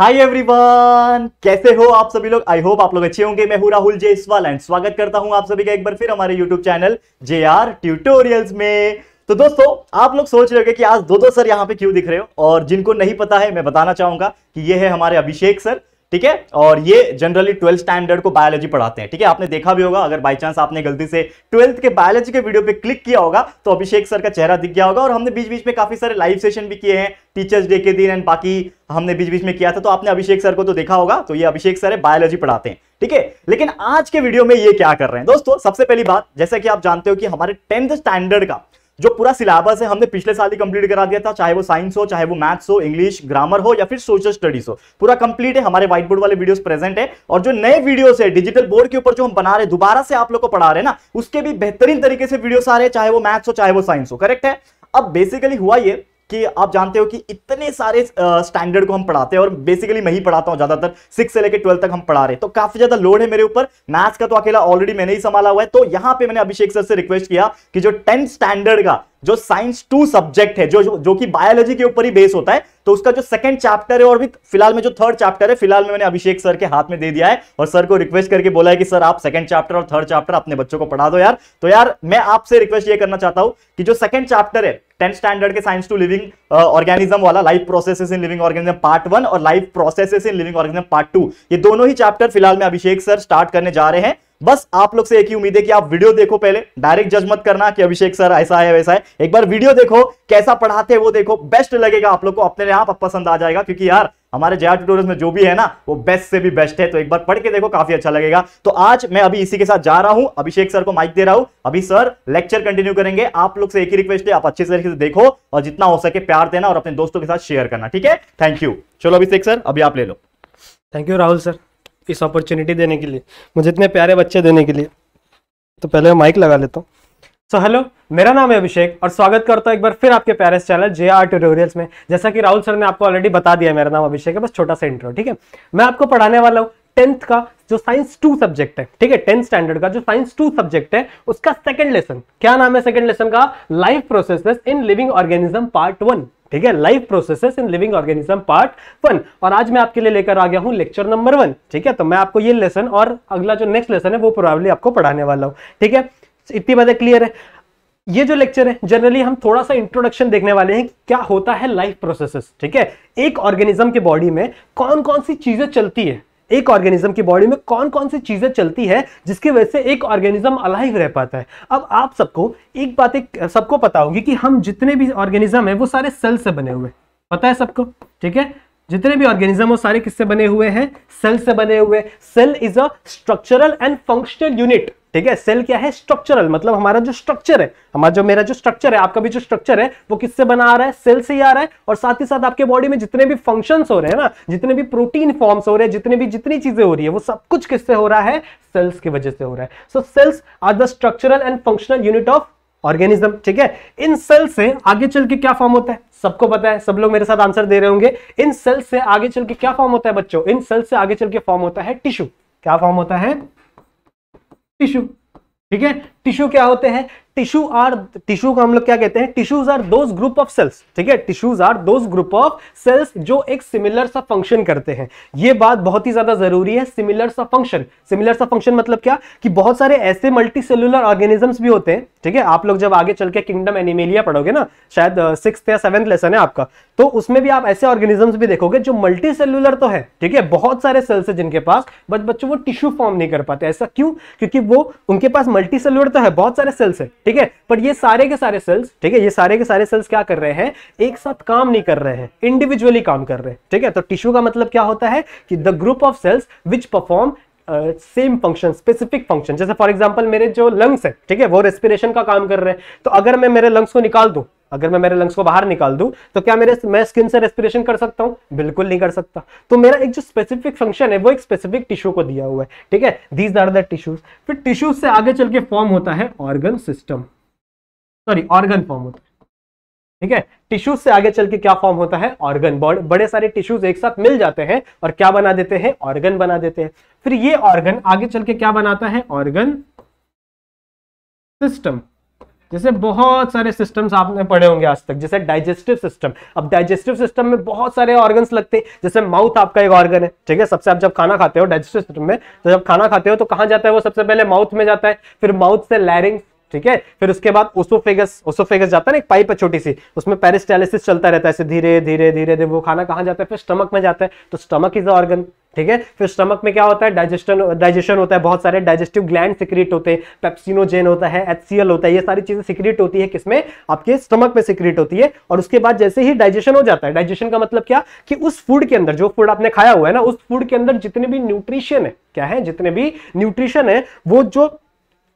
hi everyone कैसे हो आप सभी लोग आई होप आप लोग अच्छे होंगे मैं हूं राहुल जे इसवाल एंड स्वागत करता हूं आप सभी का एक बार फिर हमारे YouTube channel J R tutorial में तो दोस्तों आप लोग सोच रहे हो कि आज दो दो सर यहाँ पे क्यों दिख रहे हो और जिनको नहीं पता है मैं बताना चाहूंगा कि ये है हमारे अभिषेक सर ठीक है और ये जनरली ट्वेल्थ स्टैंडर्ड को बायोलॉजी पढ़ाते हैं ठीक है आपने देखा भी होगा अगर बाई चांस आपने गलती से ट्वेल्थ के बायोलॉजी के वीडियो पे क्लिक किया होगा तो अभिषेक सर का चेहरा दिख गया होगा और हमने बीच बीच में काफी सारे लाइव सेशन भी किए हैं टीचर्स डे के दिन एंड बाकी हमने बीच बीच में किया था तो आपने अभिषेक सर को तो देखा होगा तो ये अभिषेक सर है बायोलॉजी पढ़ाते हैं ठीक है लेकिन आज के वीडियो में ये क्या कर रहे हैं दोस्तों सबसे पहली बात जैसा कि आप जानते हो कि हमारे टेंथ स्टैंडर्ड का जो पूरा सिलेबस है हमने पिछले साल ही कंप्लीट करा दिया था चाहे वो साइंस हो चाहे वो मैथ्स हो इंग्लिश ग्रामर हो या फिर सोशल स्टडीज हो पूरा कंप्लीट है हमारे व्हाइट बोर्ड वाले वीडियोस प्रेजेंट है और जो नए वीडियोस है डिजिटल बोर्ड के ऊपर जो हम बना रहे दोबारा से आप लोग को पढ़ा रहे ना उसके भी बेहतरीन तरीके से वीडियो आ रहे हैं चाहे वो मैथ्स हो चाहे वो साइंस हो करेक्ट है अब बेसिकली हुआ ये कि आप जानते हो कि इतने सारे स्टैंडर्ड को हम पढ़ाते हैं और बेसिकली मैं ही पढ़ाता हूँ ज्यादातर सिक्स से लेकर ट्वेल्थ तक हम पढ़ा रहे तो काफी ज्यादा लोड है मेरे ऊपर मैथ्स का तो अकेला ऑलरेडी मैंने ही संभाला हुआ है तो यहाँ पे मैंने अभिषेक सर से रिक्वेस्ट किया कि जो टेंथ स्टैंडर्ड का जो साइंस टू सब्जेक्ट है जो जो, कि बायोलॉजी के ऊपर ही बेस होता है तो उसका जो सेकंड चैप्टर है और भी फिलहाल में जो थर्ड चैप्टर है फिलहाल में मैंने अभिषेक सर के हाथ में दे दिया है और सर को रिक्वेस्ट करके बोला है कि सर आप सेकंड चैप्टर और थर्ड चैप्टर अपने बच्चों को पढ़ा दो यार तो यार मैं आपसे रिक्वेस्ट ये करना चाहता हूं कि जो सेकंड चैप्टर है टेंथ स्टैंडर्ड के साइंस टू लिविंग ऑर्गेनिज्म वाला life processes in living organism part one और life processes in living organism part two ये दोनों ही चैप्टर फिलहाल में अभिषेक सर स्टार्ट करने जा रहे हैं बस आप लोग से एक ही उम्मीद है कि आप वीडियो देखो पहले डायरेक्ट जज मत करना कि अभिषेक सर ऐसा है वैसा है एक बार वीडियो देखो कैसा पढ़ाते हैं वो देखो बेस्ट लगेगा आप लोग को अपने आप पसंद आ जाएगा क्योंकि यार हमारे जया ट्यूटोरियल में जो भी है ना वो बेस्ट से भी बेस्ट है तो एक बार पढ़ के देखो काफी अच्छा लगेगा तो आज मैं अभी इसी के साथ जा रहा हूं अभिषेक सर को माइक दे रहा हूं अभी सर लेक्चर कंटिन्यू करेंगे आप लोग से एक ही रिक्वेस्ट है आप अच्छे तरीके से देखो और जितना हो सके प्यार देना और अपने दोस्तों के साथ शेयर करना ठीक है थैंक यू चलो अभिषेक सर अभी आप ले लो थैंक यू राहुल सर इस अपॉर्चुनिटी देने के लिए मुझे इतने प्यारे बच्चे देने के लिए तो पहले मैं माइक लगा लेता हूँ सो हेलो मेरा नाम है अभिषेक और स्वागत करता हूँ एक बार फिर आपके प्यारे चैनल जे आर ट्यूटोरियल्स में जैसा कि राहुल सर ने आपको ऑलरेडी बता दिया मेरा नाम अभिषेक है बस छोटा सा इंट्रो ठीक है मैं आपको पढ़ाने वाला हूँ टेंथ का जो साइंस टू सब्जेक्ट है ठीक है टेंथ स्टैंडर्ड का जो साइंस टू सब्जेक्ट है उसका सेकंड लेसन क्या नाम है सेकंड लेसन का life process in living organism part one ठीक है life processes in living organism part one और आज मैं आपके लिए लेकर आ गया हूं लेक्चर नंबर वन ठीक है तो मैं आपको ये लेसन और अगला जो नेक्स्ट लेसन है वो प्रोबेबली आपको पढ़ाने वाला हूं ठीक है इतनी बातें क्लियर है ये जो लेक्चर है जनरली हम थोड़ा सा इंट्रोडक्शन देखने वाले हैं क्या होता है लाइफ प्रोसेसेस ठीक है एक ऑर्गेनिज्म के बॉडी में कौन कौन सी चीजें चलती है एक ऑर्गेनिज्म की बॉडी में कौन कौन सी चीज़ें चलती है जिसकी वजह से एक ऑर्गेनिज्म अलाइव रह पाता है अब आप सबको एक बात एक सबको पता होगी कि हम जितने भी ऑर्गेनिज्म है वो सारे सेल से बने हुए पता है सबको ठीक है जितने भी ऑर्गेनिज्म वो सारे किससे बने हुए हैं सेल से बने हुए cell is a structural and functional unit ठीक है सेल क्या है स्ट्रक्चरल मतलब हमारा जो स्ट्रक्चर है हमारा जो मेरा जो स्ट्रक्चर है आपका भी जो स्ट्रक्चर है वो किससे बना आ रहा है सेल से ही आ रहा है और साथ ही साथ आपके बॉडी में जितने भी फंक्शंस हो रहे हैं ना जितने भी प्रोटीन फॉर्म्स हो रहे हैं जितने भी जितनी चीजें हो रही है वो सब कुछ किससे हो रहा है सेल्स की वजह से हो रहा है so cells are the structural and functional unit of organism ठीक है इन सेल से आगे चल के क्या फॉर्म होता है सबको पता है सब लोग मेरे साथ आंसर दे रहे होंगे इन सेल से आगे चल के क्या फॉर्म होता है बच्चों इन सेल से आगे चल के फॉर्म होता है टिश्यू क्या फॉर्म होता है टिश्यू ठीक है टिश्यू क्या होते हैं टिश्यू आर टिश्यू को हम लोग क्या कहते हैं tissues are those group of cells ठीक है tissues are those group of cells जो एक सिमिलर सा फंक्शन करते हैं ये बात बहुत ही ज्यादा जरूरी है सिमिलर सा फंक्शन सिमिलर सा फंक्शन मतलब क्या कि बहुत सारे ऐसे मल्टी सेलुलर ऑर्गेनिजम्स भी होते हैं ठीक है आप लोग जब आगे चल के किंगडम एनिमेलिया पढ़ोगे ना शायद सिक्स या सेवन्थ लेसन है आपका तो उसमें भी आप ऐसे ऑर्गेनिजम्स भी देखोगे जो मल्टी सेलुलर तो है ठीक है बहुत सारे सेल्स है जिनके पास बट बच्चों वो टिश्यू फॉर्म नहीं कर पाते ऐसा क्यों क्योंकि वो उनके पास मल्टी सेलुलर तो है बहुत सारे सेल्स है ठीक है पर ये सारे के सारे सेल्स ठीक है ये सारे के सारे सेल्स क्या कर रहे हैं एक साथ काम नहीं कर रहे हैं इंडिविजुअली काम कर रहे हैं ठीक है तो टिश्यू का मतलब क्या होता है कि the group of cells which perform same function specific function जैसे फॉर एग्जाम्पल मेरे जो लंग्स है ठीक है वो रेस्पिरेशन का काम कर रहे हैं तो अगर मैं मेरे लंग्स को निकाल दू अगर मैं मेरे लंग्स को बाहर निकाल दूं तो क्या मेरे मैं स्किन से रेस्पिरेशन कर सकता हूं बिल्कुल नहीं कर सकता तो मेरा एक जो स्पेसिफिक फंक्शन है वो एक स्पेसिफिक टिश्यू को दिया हुआ है ठीक है दीज आर द टिश्यूज फिर टिश्यूज से आगे चल के फॉर्म होता है organ system sorry organ form होता है ठीक है टिश्यूज से आगे चल के क्या फॉर्म होता है ऑर्गन बॉड बड़े सारे टिश्यूज एक साथ मिल जाते हैं और क्या बना देते हैं ऑर्गन बना देते हैं फिर ये ऑर्गन आगे चल के क्या बनाता है ऑर्गन सिस्टम जैसे बहुत सारे सिस्टम्स आपने पढ़े होंगे आज तक जैसे डाइजेस्टिव सिस्टम अब डाइजेस्टिव सिस्टम में बहुत सारे ऑर्गन्स लगते हैं जैसे माउथ आपका एक ऑर्गन है ठीक है सबसे आप जब खाना खाते हो डाइजेस्टिव सिस्टम में तो जब खाना खाते हो तो कहां जाता है वो सबसे पहले माउथ में जाता है फिर माउथ से लैरिंग्स ठीक है फिर उसके बाद ओसोफेगस ओसोफेगस जाता है ना एक पाइप है छोटी सी उसमें पेरिस्टाइलिसिस चलता रहता है ऐसे धीरे धीरे धीरे धीरे वो खाना कहाँ जाता है फिर स्टमक में जाता है तो स्टमक इज द ऑर्गन ठीक है फिर स्टमक में क्या होता है डाइजेशन डाइजेशन होता है बहुत सारे डाइजेस्टिव ग्लैंड सिक्रिट होते हैं पेप्सिनोजेन होता है एचसीएल होता है ये सारी चीजें सिक्रिट होती है किसमें आपके स्टमक में सिक्रिट होती है और उसके बाद जैसे ही डाइजेशन हो जाता है डाइजेशन का मतलब क्या कि उस फूड के अंदर जो फूड आपने खाया हुआ है ना उस फूड के अंदर जितने भी न्यूट्रिशन है क्या है जितने भी न्यूट्रिशन है वो जो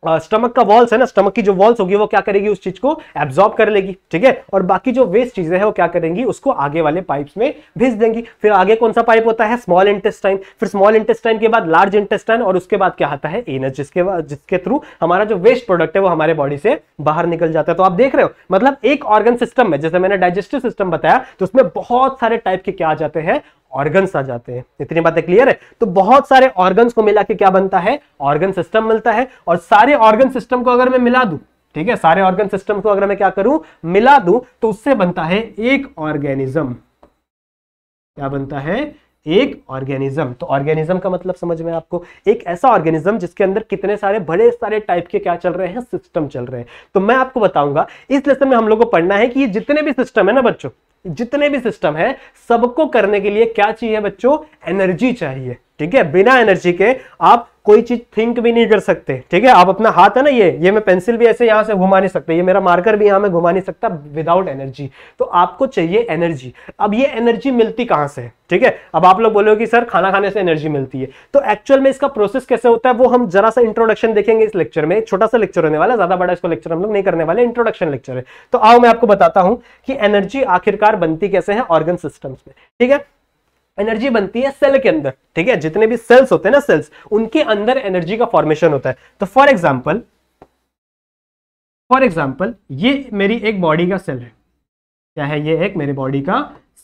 स्टमक का वॉल्स है ना स्टमक की जो वॉल्स होगी वो क्या करेगी उस चीज को एब्जॉर्ब कर लेगी ठीक है और बाकी जो वेस्ट चीजें हैं वो क्या करेंगी उसको आगे वाले पाइप्स में भेज देंगी फिर आगे कौन सा पाइप होता है स्मॉल इंटेस्टाइन फिर स्मॉल इंटेस्टाइन के बाद लार्ज इंटेस्टाइन और उसके बाद क्या आता है एनस जिसके जिसके थ्रू हमारा जो वेस्ट प्रोडक्ट है वो हमारे बॉडी से बाहर निकल जाता है तो आप देख रहे हो मतलब एक ऑर्गन सिस्टम में जैसे मैंने डाइजेस्टिव सिस्टम बताया तो उसमें बहुत सारे टाइप के क्या आ जाते हैं ऑर्गन्स आ जाते हैं इतनी बातें क्लियर है तो बहुत सारे ऑर्गन्स को मिला के क्या बनता है ऑर्गन सिस्टम मिलता है और सारे ऑर्गन सिस्टम को अगर मैं मिला दू ठीक है सारे ऑर्गन सिस्टम को अगर मैं क्या करूं मिला दू तो उससे बनता है एक ऑर्गेनिज्म क्या बनता है एक ऑर्गेनिज्म तो ऑर्गेनिज्म का मतलब समझ में आपको एक ऐसा ऑर्गेनिज्म जिसके अंदर कितने सारे बड़े सारे टाइप के क्या चल रहे हैं सिस्टम चल रहे हैं तो मैं आपको बताऊंगा इस लेसन में हम लोग को पढ़ना है कि ये जितने भी सिस्टम है ना बच्चों जितने भी सिस्टम है सबको करने के लिए क्या चाहिए बच्चों एनर्जी चाहिए ठीक है बिना एनर्जी के आप कोई चीज थिंक भी नहीं कर सकते ठीक है आप अपना हाथ है ना ये ये मैं पेंसिल भी ऐसे यहां से घुमा नहीं सकता ये मेरा मार्कर भी यहां में घुमा नहीं सकता विदाउट एनर्जी तो आपको चाहिए एनर्जी अब ये एनर्जी मिलती कहां से ठीक है अब आप लोग बोलोगे सर खाना खाने से एनर्जी मिलती है तो एक्चुअल में इसका प्रोसेस कैसे होता है वो हम जरा सा इंट्रोडक्शन देखेंगे इस लेक्चर में छोटा सा लेक्चर होने वाला ज्यादा बड़ा इसको लेक्चर हम लोग नहीं करने वाले इंट्रोडक्शन लेक्चर है तो आओ मैं आपको बताता हूं कि एनर्जी आखिरकार बनती कैसे है ऑर्गन सिस्टम में ठीक है एनर्जी बनती है सेल के अंदर ठीक है जितने भी सेल्स होते हैं ना सेल्स उनके अंदर एनर्जी का फॉर्मेशन होता है तो फॉर एग्जाम्पल फॉर एग्जाम्पल ये मेरी एक बॉडी का सेल है क्या है ये एक मेरी बॉडी का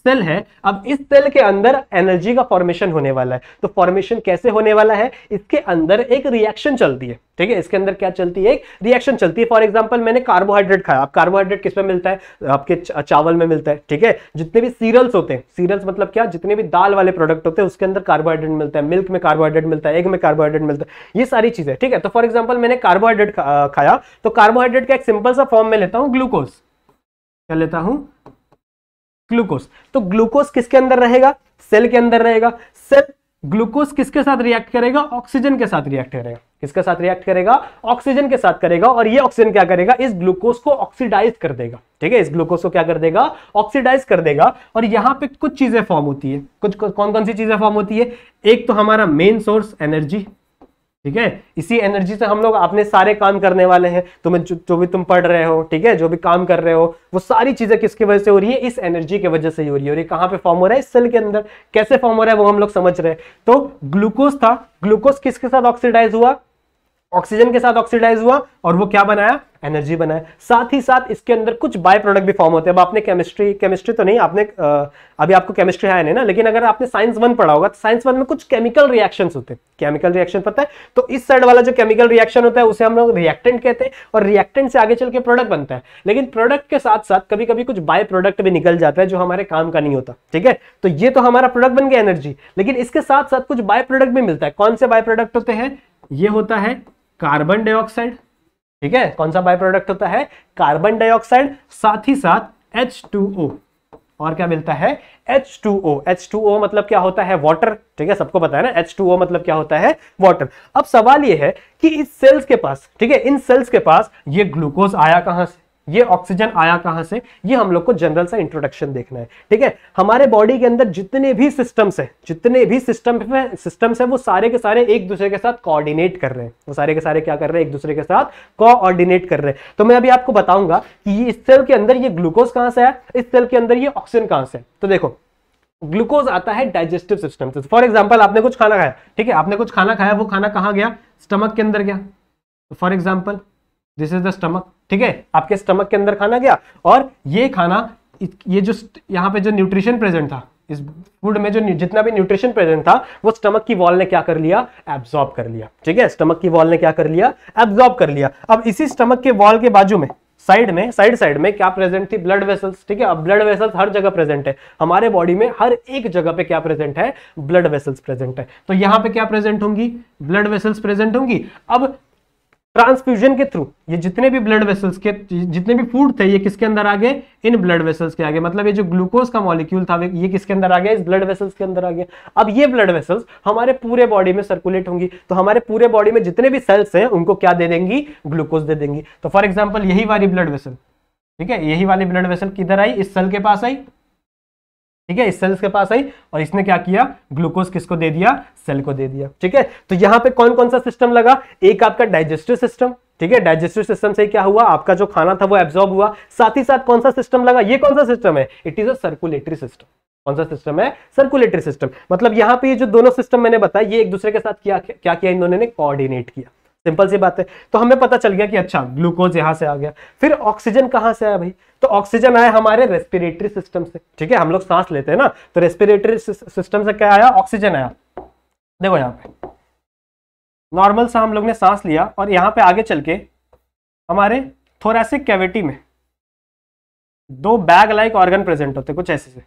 सेल है अब इस सेल के अंदर एनर्जी का फॉर्मेशन होने वाला है तो फॉर्मेशन कैसे होने वाला है इसके अंदर एक रिएक्शन चलती है ठीक है इसके अंदर क्या चलती है एक रिएक्शन चलती है फॉर एग्जांपल मैंने कार्बोहाइड्रेट खाया अब कार्बोहाइड्रेट किस में मिलता है आपके चावल में मिलता है ठीक है जितने भी सीरियल्स होते हैं सीरियल्स मतलब क्या जितने भी दाल वाले प्रोडक्ट होते हैं उसके अंदर कार्बोहाइड्रेट मिलता है मिल्क में कार्बोहाइड्रेट मिलता है एग में कार्बोहाइड्रेट मिलता है ये सारी चीजें ठीक है तो फॉर एग्जाम्पल मैंने कार्बोहाइड्रेट खाया तो कार्बोहाइड्रेट का एक सिंपल सा फॉर्म में लेता हूँ ग्लूकोज क्या लेता हूँ ग्लूकोज तो ग्लूकोज किसके अंदर रहेगा सेल के अंदर रहेगा सेल ग्लूकोज किसके साथ रिएक्ट करेगा ऑक्सीजन के साथ रिएक्ट करेगा किसके साथ रिएक्ट करेगा ऑक्सीजन के साथ करेगा और ये ऑक्सीजन क्या करेगा इस ग्लूकोज को ऑक्सीडाइज कर देगा ठीक है इस ग्लूकोज को क्या कर देगा ऑक्सीडाइज कर देगा और यहां पे कुछ चीजें फॉर्म होती है कुछ कौन कौन सी चीजें फॉर्म होती है एक तो हमारा मेन सोर्स एनर्जी ठीक है इसी एनर्जी से हम लोग अपने सारे काम करने वाले हैं तुम्हें जो, जो भी तुम पढ़ रहे हो ठीक है जो भी काम कर रहे हो वो सारी चीजें किसकी वजह से हो रही है इस एनर्जी की वजह से ही हो रही है और ये कहाँ पे फॉर्म हो रहा है इस सेल के अंदर कैसे फॉर्म हो रहा है वो हम लोग समझ रहे हैं तो ग्लूकोज था ग्लूकोज किसके साथ ऑक्सीडाइज हुआ ऑक्सीजन के साथ ऑक्सीडाइज हुआ और वो क्या बनाया एनर्जी बनाया साथ ही साथ इसके अंदर कुछ बाय प्रोडक्ट भी फॉर्म होते हैं अब आपने केमिस्ट्री केमिस्ट्री तो नहीं आपने आ, अभी आपको केमिस्ट्री है नहीं ना लेकिन अगर आपने साइंस वन पढ़ा होगा तो साइंस वन में कुछ केमिकल रिएक्शन होते हैं केमिकल रिएक्शन पता है तो इस साइड वाला जो केमिकल रिएक्शन होता है उसे हम लोग रिएक्टेंट कहते हैं और रिएक्टेंट से आगे चल के प्रोडक्ट बनता है लेकिन प्रोडक्ट के साथ साथ कभी कभी कुछ बाय प्रोडक्ट भी निकल जाता है जो हमारे काम का नहीं होता ठीक है तो ये तो हमारा प्रोडक्ट बन गया एनर्जी लेकिन इसके साथ साथ कुछ बाय प्रोडक्ट भी मिलता है कौन से बाय प्रोडक्ट होते हैं ये होता है कार्बन डाइऑक्साइड ठीक है कौन सा बाय प्रोडक्ट होता है कार्बन डाइऑक्साइड साथ ही साथ एच टू ओ और क्या मिलता है H2O H2O मतलब क्या होता है वाटर ठीक है सबको पता है ना H2O मतलब क्या होता है वाटर अब सवाल यह है कि इस सेल्स के पास ठीक है इन सेल्स के पास ये ग्लूकोज आया कहां से ये ऑक्सीजन आया कहां से ये हम लोग को जनरल सा इंट्रोडक्शन देखना है ठीक है हमारे बॉडी के अंदर जितने भी सिस्टम्स हैं जितने भी सिस्टम सिस्टम्स हैं वो सारे के सारे एक दूसरे के साथ कोऑर्डिनेट कर रहे हैं वो सारे के सारे क्या कर रहे हैं एक दूसरे के साथ कोऑर्डिनेट कर रहे हैं तो मैं अभी आपको बताऊंगा कि इस सेल के अंदर ये ग्लूकोज कहां से है इस सेल के अंदर ये ऑक्सीजन कहां से है तो देखो ग्लूकोज आता है डाइजेस्टिव सिस्टम से फॉर एग्जाम्पल आपने कुछ खाना खाया ठीक है आपने कुछ खाना खाया वो खाना कहाँ गया स्टमक के अंदर गया for example this is the stomach ठीक है आपके स्टमक के अंदर खाना गया और ये खाना ये जो यहाँ पे जो न्यूट्रिशन प्रेजेंट था इस फूड में जो जितना भी न्यूट्रिशन प्रेजेंट था वो स्टमक की वॉल ने क्या कर लिया एब्जॉर्ब कर लिया ठीक है स्टमक की वॉल ने क्या कर लिया एब्जॉर्ब कर लिया अब इसी स्टमक के वॉल के बाजू में साइड में साइड साइड में क्या प्रेजेंट थी ब्लड वेसल्स ठीक है अब ब्लड वेसल्स हर जगह प्रेजेंट है हमारे बॉडी में हर एक जगह पे क्या प्रेजेंट है ब्लड वेसल्स प्रेजेंट है तो यहां पे क्या प्रेजेंट होंगी ब्लड वेसल्स प्रेजेंट होंगी अब ट्रांसफ्यूजन के थ्रू ये जितने भी ब्लड वेसल्स के जितने भी फूड थे ये किसके अंदर आ गए इन ब्लड वेसल्स के आगे मतलब ये जो ग्लूकोज का मॉलिक्यूल था ये किसके अंदर आ गया इस ब्लड वेसल्स के अंदर आ गया अब ये ब्लड वेसल्स हमारे पूरे बॉडी में सर्कुलेट होंगी तो हमारे पूरे बॉडी में जितने भी सेल्स हैं उनको क्या दे देंगी ग्लूकोज दे देंगी तो फॉर एग्जाम्पल यही वाली ब्लड वेसल ठीक है यही वाली ब्लड वेसल किधर आई इस सेल के पास आई ठीक है इस सेल्स के पास आई और इसने क्या किया ग्लूकोज किसको दे दिया सेल को दे दिया ठीक है तो यहां पे कौन कौन सा सिस्टम लगा एक आपका डाइजेस्टिव सिस्टम ठीक है डाइजेस्टिव सिस्टम से क्या हुआ आपका जो खाना था वो एब्जॉर्ब हुआ साथ ही साथ कौन सा सिस्टम लगा ये कौन सा सिस्टम है it is a circulatory system कौन सा सिस्टम है सर्कुलेटरी सिस्टम मतलब यहां पर ये जो दोनों सिस्टम मैंने बताया ये एक दूसरे के साथ क्या क्या किया इन दोनों ने कोऑर्डिनेट किया सिंपल सी बात है तो हमें पता चल गया कि अच्छा ग्लूकोज यहां से आ गया फिर ऑक्सीजन कहां से आया भाई तो ऑक्सीजन आया हमारे रेस्पिरेटरी सिस्टम से ठीक है हम लोग सांस लेते हैं ना तो रेस्पिरेटरी सिस्टम से क्या आया ऑक्सीजन आया देखो यहां पे नॉर्मल सा हम लोग ने सांस लिया और यहाँ पे आगे चल के हमारे थोरेसिक कैविटी में दो बैग लाइक ऑर्गन प्रेजेंट होते कुछ ऐसे से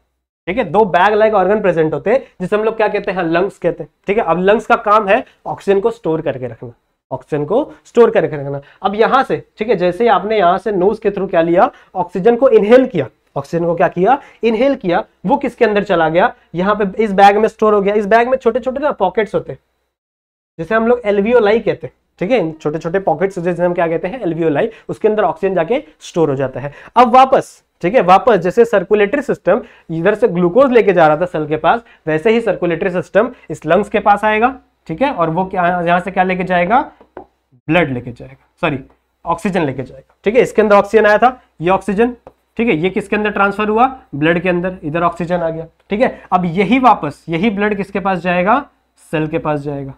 ठीक है दो बैग लाइक ऑर्गन प्रेजेंट होते जिसे हम लोग क्या कहते हैं लंग्स कहते हैं ठीक है अब लंग्स का काम है ऑक्सीजन को स्टोर करके रखना ऑक्सीजन को स्टोर करके रखना अब यहां से ठीक है जैसे आपने यहां से नोज के थ्रू क्या लिया ऑक्सीजन को इनहेल किया ऑक्सीजन को क्या किया इनहेल किया वो किसके अंदर चला गया यहाँ पे इस बैग में स्टोर हो गया इस बैग में छोटे छोटे ना पॉकेट्स होते जैसे हम लोग एलवीओलाई कहते हैं ठीक है छोटे छोटे पॉकेट्स जैसे हम क्या कहते हैं एलवीओलाई उसके अंदर ऑक्सीजन जाके स्टोर हो जाता है अब वापस ठीक है वापस जैसे सर्कुलेटरी सिस्टम इधर से ग्लूकोज लेके जा रहा था सेल के पास वैसे ही सर्कुलेटरी सिस्टम इस लंग्स के पास आएगा ठीक है और वो क्या यहां से क्या लेके जाएगा ब्लड लेके जाएगा सॉरी ऑक्सीजन लेके जाएगा ठीक है इसके अंदर ऑक्सीजन आया था ये ऑक्सीजन ठीक है ये किसके अंदर ट्रांसफर हुआ ब्लड के अंदर इधर ऑक्सीजन आ गया ठीक है अब यही वापस यही ब्लड किसके पास जाएगा सेल के पास जाएगा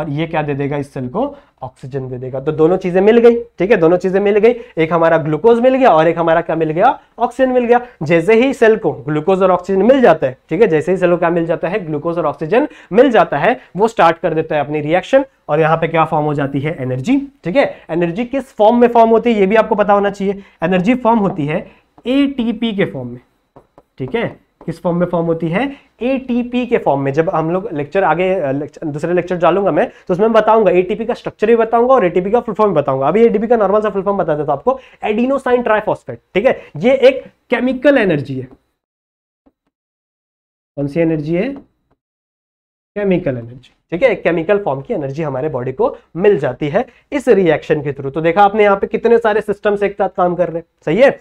और ये क्या दे देगा इस सेल को ऑक्सीजन दे देगा तो दोनों चीजें मिल गई ठीक है दोनों चीजें मिल गई एक हमारा ग्लूकोज मिल गया और एक हमारा क्या मिल गया ऑक्सीजन मिल गया जैसे ही सेल को ग्लूकोज और ऑक्सीजन मिल जाता है ठीक है जैसे ही सेल को क्या मिल जाता है ग्लूकोज और ऑक्सीजन मिल जाता है वो स्टार्ट कर देता है अपनी रिएक्शन और यहाँ पे क्या फॉर्म हो जाती है एनर्जी ठीक है एनर्जी किस फॉर्म में फॉर्म होती है ये भी आपको पता होना चाहिए एनर्जी फॉर्म होती है ए के फॉर्म में ठीक है किस फॉर्म में फॉर्म होती है एटीपी के फॉर्म में जब हम लोग लेक्चर आगे लेक्चर, दूसरे लेक्चर डालूंगा मैं तो उसमें बताऊंगा एटीपी का स्ट्रक्चर भी बताऊंगा और एटीपी का फुल फॉर्म बताऊंगा अभी एटीपी का नॉर्मल सा फुल फॉर्म बता देता हूं तो आपको एडिनोसाइन ट्राइफॉस्फेट ठीक है ये एक केमिकल एनर्जी है कौन सी एनर्जी है केमिकल एनर्जी ठीक है केमिकल फॉर्म की एनर्जी हमारे बॉडी को मिल जाती है इस रिएक्शन के थ्रू तो देखा आपने यहाँ पे कितने सारे सिस्टम्स एक साथ काम कर रहे हैं सही है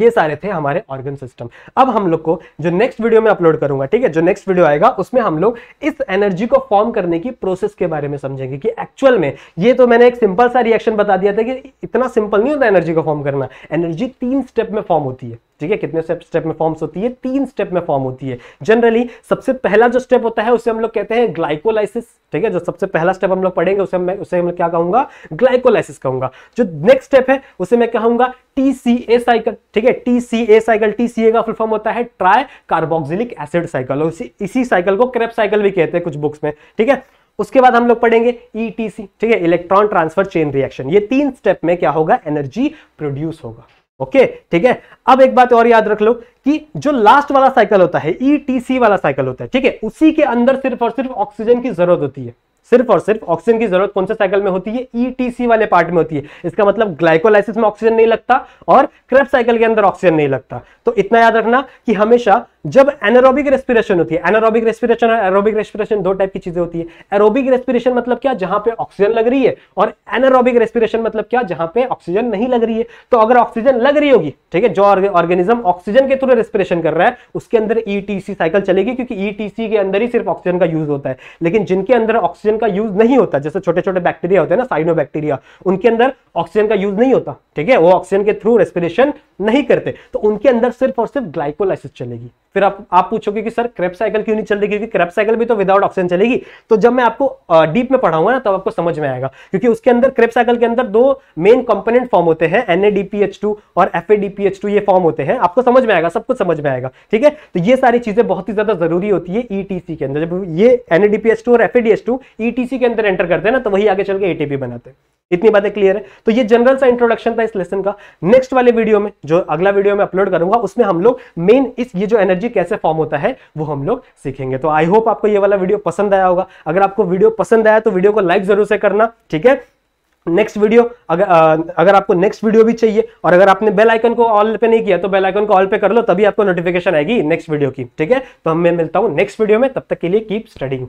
ये सारे थे हमारे ऑर्गन सिस्टम अब हम लोग को जो नेक्स्ट वीडियो में अपलोड करूंगा ठीक है जो नेक्स्ट वीडियो आएगा उसमें हम लोग इस एनर्जी को फॉर्म करने की प्रोसेस के बारे में समझेंगे कि एक्चुअल में ये तो मैंने एक सिंपल सा रिएक्शन बता दिया था कि इतना सिंपल नहीं होता एनर्जी को फॉर्म करना एनर्जी तीन स्टेप में फॉर्म होती है ठीक है कितने स्टेप में फॉर्म्स होती है तीन स्टेप में फॉर्म होती है जनरली सबसे पहला जो स्टेप होता है उसे हम लोग कहते हैं ग्लाइकोलाइसिस ठीक है जो सबसे पहला स्टेप हम लोग पढ़ेंगे उसे मैं उसे हम क्या कहूंगा ग्लाइकोलाइसिस कहूंगा जो नेक्स्ट स्टेप है उसे मैं कहूंगा टी साइकिल ठीक है टी साइकिल टी का फुल फॉर्म होता है ट्राई कार्बोक्सिलिक एसिड साइकिल और इसी साइकिल को क्रेप साइकिल भी कहते हैं कुछ बुक्स में ठीक है उसके बाद हम लोग पढ़ेंगे ETC ठीक है इलेक्ट्रॉन ट्रांसफर चेन रिएक्शन ये तीन स्टेप में क्या होगा एनर्जी प्रोड्यूस होगा ओके ठीक है अब एक बात और याद रख लो कि जो लास्ट वाला साइकिल होता है ईटीसी e वाला साइकिल होता है ठीक है उसी के अंदर सिर्फ और सिर्फ ऑक्सीजन की जरूरत होती है सिर्फ और सिर्फ ऑक्सीजन की जरूरत कौन से साइकिल में होती है ईटीसी e वाले पार्ट में होती है इसका मतलब ग्लाइकोलाइसिस में ऑक्सीजन नहीं लगता और क्रेप साइकिल के अंदर ऑक्सीजन नहीं लगता तो इतना याद रखना कि हमेशा जब एनारोबिक रेस्पिरेशन होती है एनारोबिक रेस्पिरेशन और एरोबिक रेस्पिरेशन दो टाइप की चीजें होती है एरोबिक रेस्पिरेशन मतलब क्या जहां पे ऑक्सीजन लग रही है और एनारोबिक रेस्पिरेशन मतलब क्या जहां पे ऑक्सीजन नहीं लग रही है तो अगर ऑक्सीजन लग रही होगी ठीक है जो ऑर्गेनिज्म ऑक्सीजन के थ्रू रेस्पिरेशन कर रहा है उसके अंदर ईटीसी e साइकिल चलेगी क्योंकि ईटीसी e के अंदर ही सिर्फ ऑक्सीजन का यूज होता है लेकिन जिनके अंदर ऑक्सीजन का यूज नहीं होता जैसे छोटे छोटे बैक्टीरिया होते हैं ना साइनो बैक्टीरिया उनके अंदर ऑक्सीजन का यूज नहीं होता ठीक है वो ऑक्सीजन के थ्रू रेस्पिरेशन नहीं करते तो उनके अंदर सिर्फ और सिर्फ ग्लाइकोलाइसिस चलेगी फिर आप आप पूछोगे कि सर क्रेप साइकिल क्यों नहीं चलती क्योंकि क्रेप साइकिल भी तो विदाउट ऑक्सीजन चलेगी तो जब मैं आपको डीप में पढ़ाऊंगा ना तब तो आपको समझ में आएगा क्योंकि उसके अंदर क्रेप साइकिल के अंदर दो मेन कंपोनेंट फॉर्म होते हैं एन और एफ ये फॉर्म होते हैं आपको समझ में आएगा सब कुछ समझ में आएगा ठीक है तो ये सारी चीजें बहुत ही ज्यादा जरूरी होती है ईटीसी e के अंदर जब ये एन और एफ e के अंदर एंटर करते हैं ना तो वही आगे चल के एटीपी बनाते हैं इतनी बातें क्लियर है तो ये जनरल सा इंट्रोडक्शन था इस लेसन का नेक्स्ट वाले वीडियो में जो अगला वीडियो में अपलोड करूंगा उसमें हम लोग मेन इस ये जो एनर्जी कैसे फॉर्म होता है वो हम लोग सीखेंगे तो आई होप आपको ये वाला वीडियो पसंद आया होगा अगर आपको वीडियो पसंद आया तो वीडियो को लाइक जरूर से करना ठीक है नेक्स्ट वीडियो अगर आ, अगर आपको नेक्स्ट वीडियो भी चाहिए और अगर आपने बेल आइकन को ऑल पे नहीं किया तो बेल आइकन को ऑल पे कर लो तभी आपको नोटिफिकेशन आएगी नेक्स्ट वीडियो की ठीक है तो हम मैं मिलता हूँ नेक्स्ट वीडियो में तब तक के लिए कीप स्टडिंग